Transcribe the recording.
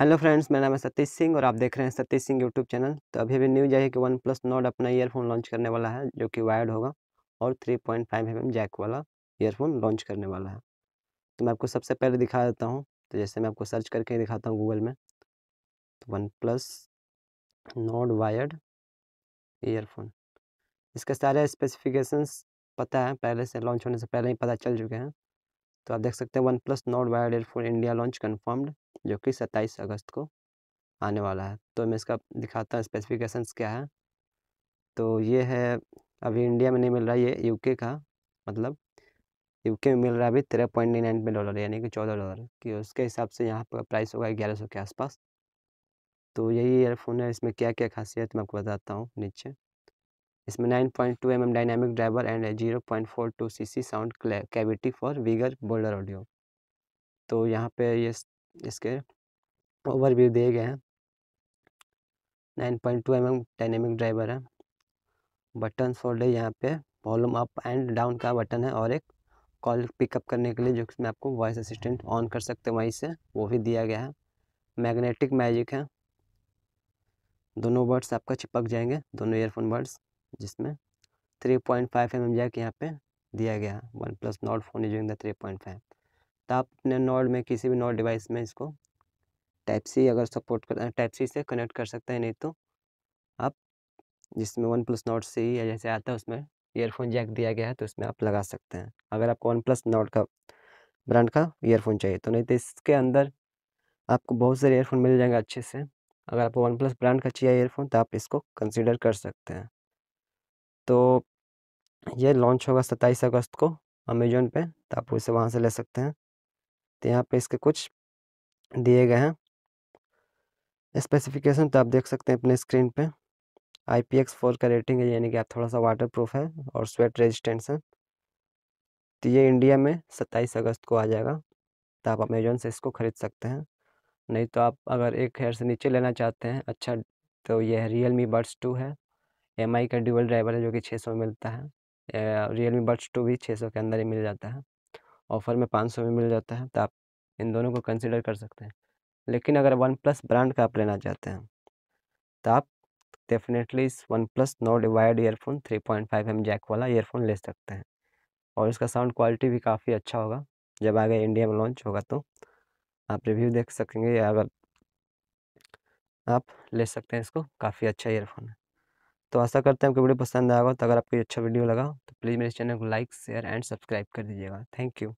hello friends मेरा नाम है सतीश सिंह और आप देख रहे हैं सतीश सिंह यूट्यूब चैनल तो अभी अभी न्यूज आई है कि वन प्लस नोट अपना ईयरफोन लॉन्च करने वाला है जो कि वायर्ड होगा और three point five M jack वाला ईयरफोन लॉन्च करने वाला है तो मैं आपको सबसे पहले दिखा देता हूँ तो जैसे मैं आपको सर्च करके दिखाता हूँ गूगल में तो OnePlus Nord wired earphone इसके सारे स्पेसिफिकेशंस पता है पहले से लॉन्च होने से पहले ही पता चल चुके हैं तो आप देख सकते हैं OnePlus Nord wired earphone India launch confirmed जो कि सत्ताईस अगस्त को आने वाला है तो मैं इसका दिखाता हूँ स्पेसिफिकेशंस क्या है तो ये है अभी इंडिया में नहीं मिल रहा ये यूके का मतलब यूके में मिल रहा है अभी तेरह पॉइंट नाइन नाइन डॉलर यानी कि चौदह डॉलर कि उसके हिसाब से यहाँ पर प्राइस होगा ग्यारह सौ के आसपास तो यही ईयरफोन है इसमें क्या क्या खासियत मैं आपको बताता हूँ नीचे इसमें nine point two M M dynamic driver and zero point four two C C sound cavity for bigger bolder audio तो यहाँ पे ये इसके ओवरव्यू दिए गए हैं nine point two M M dynamic driver है बटन फोल्ड है यहाँ पे वॉल्यूम अप एंड डाउन का बटन है और एक कॉल पिकअप करने के लिए जो इसमें आपको वॉइस असिस्टेंट ऑन कर सकते हैं वहीं से वो भी दिया गया है मैग्नेटिक मैजिक है दोनों बर्ड्स आपका चिपक जाएंगे दोनों ईयरफोन बर्ड्स जिसमें three point five M M jack यहाँ पे दिया गया है OnePlus Nord phone is the three point five तो आप अपने नोड में किसी भी नोड डिवाइस में इसको टाइप सी अगर सपोर्ट कर टाइप सी से कनेक्ट कर सकते हैं नहीं तो आप जिसमें वन प्लस नोट से ही जैसे आता है उसमें ईयरफोन जैक दिया गया है तो उसमें आप लगा सकते हैं अगर आपको वन प्लस नोट का ब्रांड का ईयरफोन चाहिए तो नहीं तो इसके अंदर आपको बहुत सारे ईयरफोन मिल जाएंगे अच्छे से अगर आपको वन प्लस ब्रांड का चाहिए ईयरफोन तो आप इसको कंसिडर कर सकते हैं तो ये लॉन्च होगा सत्ताईस अगस्त को अमेजोन पे तो आप उसे वहाँ से ले सकते हैं तो यहाँ पे इसके कुछ दिए गए हैं स्पेसिफिकेशन तो आप देख सकते हैं अपने स्क्रीन पे आई पी एक्स फोर का रेटिंग है यानी कि आप थोड़ा सा वाटर प्रूफ है और स्वेट रेजिस्टेंस है तो ये इंडिया में सत्ताईस अगस्त को आ जाएगा तो आप अमेजोन से इसको ख़रीद सकते हैं नहीं तो आप अगर एक हेयर से नीचे लेना चाहते हैं अच्छा तो ये है रियल मी बर्ड्स टू है एम का ड्यूबल ड्राइवर है जो कि छः सौ मिलता है रियल मी बर्ड्स टू भी छः सौ के अंदर ही मिल जाता है ऑफ़र में पाँच सौ में मिल जाता है तो आप इन दोनों को कंसिडर कर सकते हैं लेकिन अगर वन प्लस ब्रांड का आप लेना चाहते हैं तो आप डेफिनेटली इस वन प्लस नो wired earphone three point five M jack वाला ईयरफोन ले सकते हैं और इसका साउंड क्वालिटी भी काफ़ी अच्छा होगा जब आगे इंडिया में लॉन्च होगा तो आप रिव्यू देख सकेंगे या अगर आप ले सकते हैं इसको काफ़ी अच्छा ईयरफोन है तो आशा करते हैं आपको वीडियो पसंद आएगा तो अगर आपको अच्छा वीडियो लगा तो प्लीज़ मेरे चैनल को लाइक शेयर एंड सब्सक्राइब कर दीजिएगा थैंक यू